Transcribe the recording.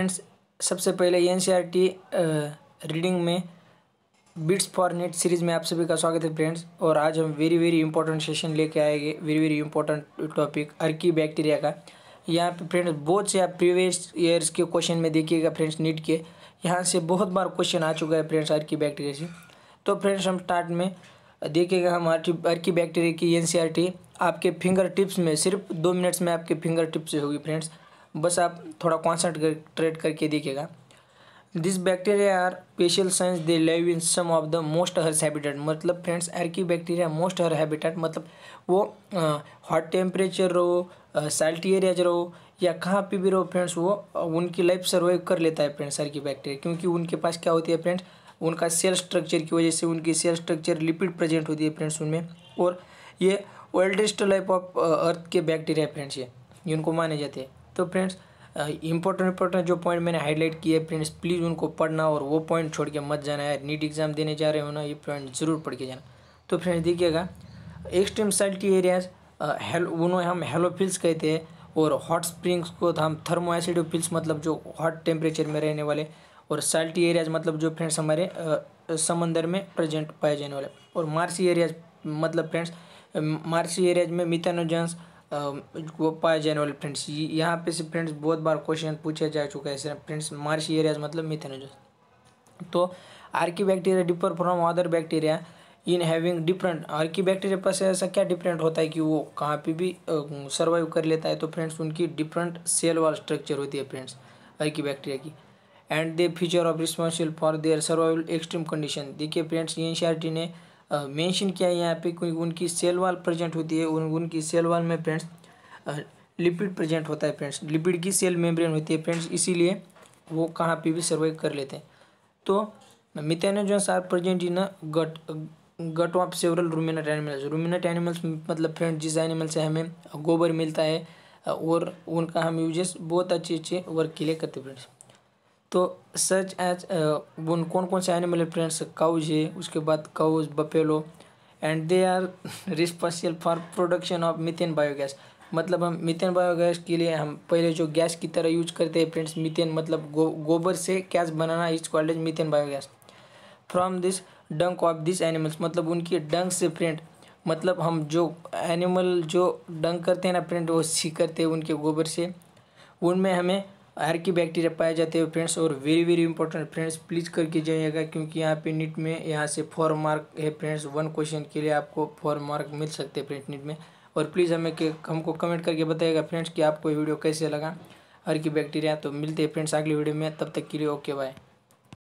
friends सबसे पहले एन रीडिंग e में बिट्स फॉर नेट सीरीज़ में आप सभी का स्वागत है फ्रेंड्स और आज हम वेरी वेरी इंपॉर्टेंट सेशन लेके आएंगे very very important topic archaebacteria का यहाँ पे फ्रेंड्स बहुत से आप प्रीवियस ईयर्स के क्वेश्चन में देखिएगा फ्रेंड्स नीट के यहाँ से बहुत बार क्वेश्चन आ चुका है फ्रेंड्स अर्की बैक्टीरिया से तो फ्रेंड्स हम स्टार्ट में देखिएगा हम आर्टी अर्की बैक्टीरिया की एन e आपके फिंगर टिप्स में सिर्फ दो मिनट्स में आपके फिंगर टिप्स होगी फ्रेंड्स बस आप थोड़ा कॉन्सेंट्रेट करके देखिएगा this bacteria are special species they live in some of the most harsh habitat मतलब friends archaebacteria most harsh habitat मतलब वो हॉट टेम्परेचर रहो साल्टी एरियाज रहो या कहाँ पे भी रहो फ्रेंड्स वो उनकी लाइफ सर्वाइव कर लेता है फ्रेंड्स आर की बैक्टीरिया क्योंकि उनके पास क्या होती है फ्रेंड्स उनका सेल स्ट्रक्चर की वजह से उनकी सेल स्ट्रक्चर लिपिड प्रेजेंट होती है फ्रेंड्स उनमें और ये ओल्डेस्ट लाइफ ऑफ अर्थ के बैक्टीरिया फ्रेंड्स ये इनको माने जाते हैं तो फ्रेंड्स इंपॉर्टेंट इंपॉर्टेंट जो पॉइंट मैंने हाईलाइट किए फ्रेंड्स प्लीज़ उनको पढ़ना और वो पॉइंट छोड़ के मत जाना यार नीट एग्जाम देने जा रहे हो ना ये पॉइंट ज़रूर पढ़ के जाना तो फ्रेंड्स देखिएगा एक्सट्रीम साल्टी एरियाज उन्होंने हम हेलोफिल्स कहते हैं और हॉट स्प्रिंग्स को तो हम थर्मो एसिडोफिल्स मतलब जो हॉट टेम्परेचर में रहने वाले और साल्टी एरियाज मतलब जो फ्रेंड्स हमारे समंदर में प्रेजेंट पाए जाने वाले और मार्सी एरियाज मतलब फ्रेंड्स मार्सी एरियाज में मिथानोजेंस पाए जाने वाले फ्रेंड्स यहाँ पे से फ्रेंड्स बहुत बार क्वेश्चन पूछा जा चुका है फ्रेंड्स मार्श एरियाज मतलब मिथेन तो archaebacteria differ from other bacteria in having different archaebacteria पास ऐसा क्या डिफरेंट होता है कि वो कहाँ पे भी सर्वाइव कर लेता है तो फ्रेंड्स उनकी डिफरेंट सेल वाल स्ट्रक्चर होती है फ्रेंड्स आर्की बैक्टीरिया की and they future of responsible for their survival extreme condition देखिए फ्रेंड्स एन ने मेंशन किया है यहाँ पे क्योंकि उनकी सेल वाल प्रेजेंट होती है उन, उनकी सेल वाल में फ्रेंड्स लिपिड प्रेजेंट होता है फ्रेंड्स लिपिड की सेल मेम्ब्रेन होती है फ्रेंड्स इसीलिए वो कहाँ पे भी सर्वाइव कर लेते हैं तो methanogens are present in gut gut of several ruminant animals ruminant animals मतलब फ्रेंड जिस एनिमल से हमें गोबर मिलता है और उनका हम यूजेस बहुत अच्छे अच्छे वर्क के लिए करते फ्रेंड्स तो सच एज उन कौन कौन से एनिमल फ्रेंड्स काउज है उसके बाद cows buffalo and they are responsible for production of methane biogas मतलब हम मिथेन बायोगैस के लिए हम पहले जो गैस की तरह यूज करते हैं फ्रेंड्स मिथेन मतलब गो, गोबर से गैस बनाना is called as methane biogas from this dung of this animals मतलब उनकी डंक से फ्रेंड मतलब हम जो एनिमल जो डंक करते हैं ना फ्रेंड वो सी करते हैं उनके गोबर से उनमें हमें हर की बैक्टीरिया पाए जाते हैं फ्रेंड्स और very very important friends please करके जाइएगा क्योंकि यहाँ पे नीट में यहाँ से फोर मार्क है फ्रेंड्स वन क्वेश्चन के लिए आपको फोर मार्क मिल सकते हैं फ्रेंड्स नीट में और प्लीज़ हमें के हमको कमेंट करके बताइएगा फ्रेंड्स कि आपको वीडियो कैसे लगा हर की बैक्टीरिया तो मिलते हैं फ्रेंड्स अगली वीडियो में तब तक के लिए ओके बाय